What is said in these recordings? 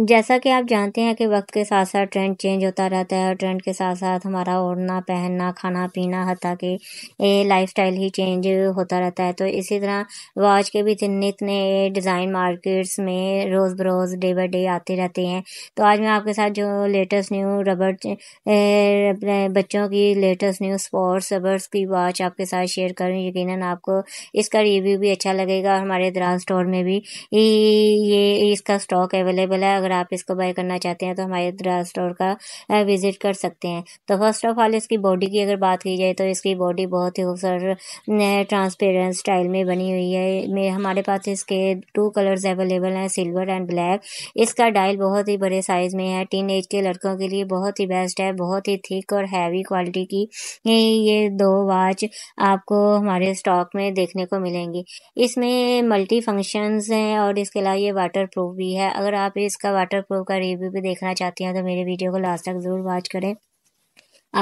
जैसा कि आप जानते हैं कि वक्त के साथ साथ ट्रेंड चेंज होता रहता है और ट्रेंड के साथ साथ हमारा ओढ़ना पहनना खाना पीना हत्या कि लाइफ स्टाइल ही चेंज होता रहता है तो इसी तरह वॉच के भी इतने इतने डिज़ाइन मार्केट्स में रोज़ बरोज़ डे बाई डे आते रहते हैं तो आज मैं आपके साथ जो लेटेस्ट न्यू रबर बच्चों की लेटेस्ट न्यू स्पोर्ट्स रबर्स की वॉच आपके साथ शेयर करूँ यकीन आपको इसका रिव्यू भी अच्छा लगेगा हमारे दराज स्टोर में भी ये इसका स्टॉक अवेलेबल है अगर आप इसको बाय करना चाहते हैं तो हमारे द्रा स्टोर का विज़िट कर सकते हैं तो फर्स्ट ऑफ ऑल इसकी बॉडी की अगर बात की जाए तो इसकी बॉडी बहुत ही खूबसूरत ट्रांसपेरेंट स्टाइल में बनी हुई है में हमारे पास इसके टू कलर्स अवेलेबल हैं सिल्वर एंड ब्लैक इसका डायल बहुत ही बड़े साइज़ में है टीन एज के लड़कों के लिए बहुत ही बेस्ट है बहुत ही थिक और हैवी क्वालिटी की ये दो वॉच आपको हमारे स्टॉक में देखने को मिलेंगी इसमें मल्टी फंक्शंस हैं और इसके अलावा ये वाटर प्रूफ भी है अगर आप इसका वाटर प्रूफ का रिव्यू भी देखना चाहती हैं तो मेरे वीडियो को लास्ट तक ज़रूर वॉच करें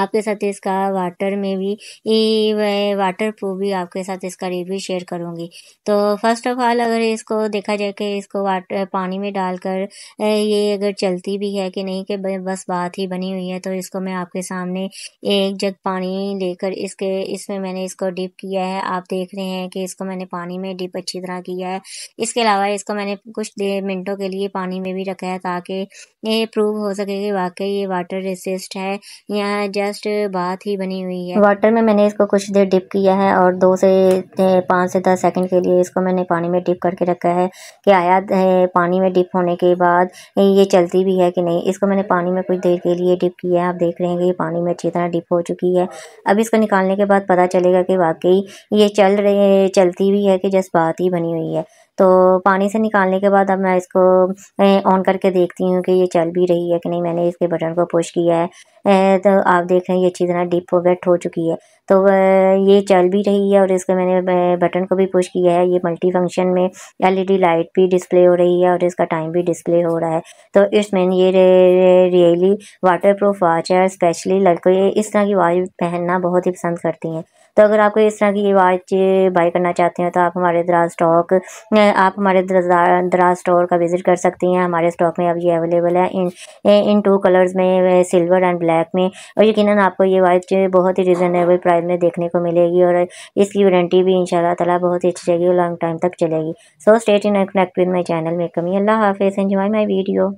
आपके साथ इसका वाटर में भी वाटर प्रूफ भी आपके साथ इसका रिव्यू शेयर करूँगी तो फर्स्ट ऑफ ऑल अगर इसको देखा जाए कि इसको वाटर पानी में डालकर ये अगर चलती भी है कि नहीं कि बस बात ही बनी हुई है तो इसको मैं आपके सामने एक जग पानी लेकर इसके इसमें मैंने इसको डिप किया है आप देख रहे हैं कि इसको मैंने पानी में डिप अच्छी तरह किया है इसके अलावा इसको मैंने कुछ देर मिनटों के लिए पानी में भी रखा है ताकि ये प्रूव हो सके कि वाकई ये वाटर रेसिस्ट है या जस्ट बात ही बनी हुई है वाटर में मैंने इसको कुछ देर डिप किया है और दो से पाँच से दस सेकंड के लिए इसको मैंने पानी में डिप करके रखा है कि आया पानी में डिप होने के बाद ये चलती भी है कि नहीं इसको मैंने पानी में कुछ देर के लिए डिप किया है आप देख रहे हैं कि ये पानी में अच्छी तरह डिप हो चुकी है अब इसको निकालने के बाद पता चलेगा कि वाकई ये चल रहे चलती भी है कि जस्ट बात ही बनी हुई है तो पानी से निकालने के बाद अब मैं इसको ऑन करके देखती हूँ कि ये चल भी रही है कि नहीं मैंने इसके बटन को पुश किया है तो आप देख रहे हैं ये अच्छी तरह डिप वेट हो चुकी है तो ये चल भी रही है और इसका मैंने बटन को भी पुश किया है ये मल्टी फंक्शन में एलईडी लाइट भी डिस्प्ले हो रही है और इसका टाइम भी डिस्प्ले हो रहा है तो इसमें ये रियली वाटर प्रूफ वॉच है स्पेशली लड़कों ये इस तरह की वॉच पहनना बहुत ही पसंद करती हैं तो अगर आपको इस तरह की वॉच बाई करना चाहते हैं तो आप हमारे दराज स्टॉक आप हमारे दराज स्टोर का विज़िट कर सकती हैं हमारे स्टॉक में अब ये अवेलेबल है इन इन टू कलर्स में सिल्वर एंड ब्लैक में और यकीन आपको ये वॉच बहुत ही रिजनेबल प्राइस में देखने को मिलेगी और इसकी वारंटी भी इन शाला बहुत ही अच्छी जाएगी और लॉन्ग टाइम तक चलेगी so state in connect with my channel में कमी अल्लाह हाफिज़ एंजॉय माई वीडियो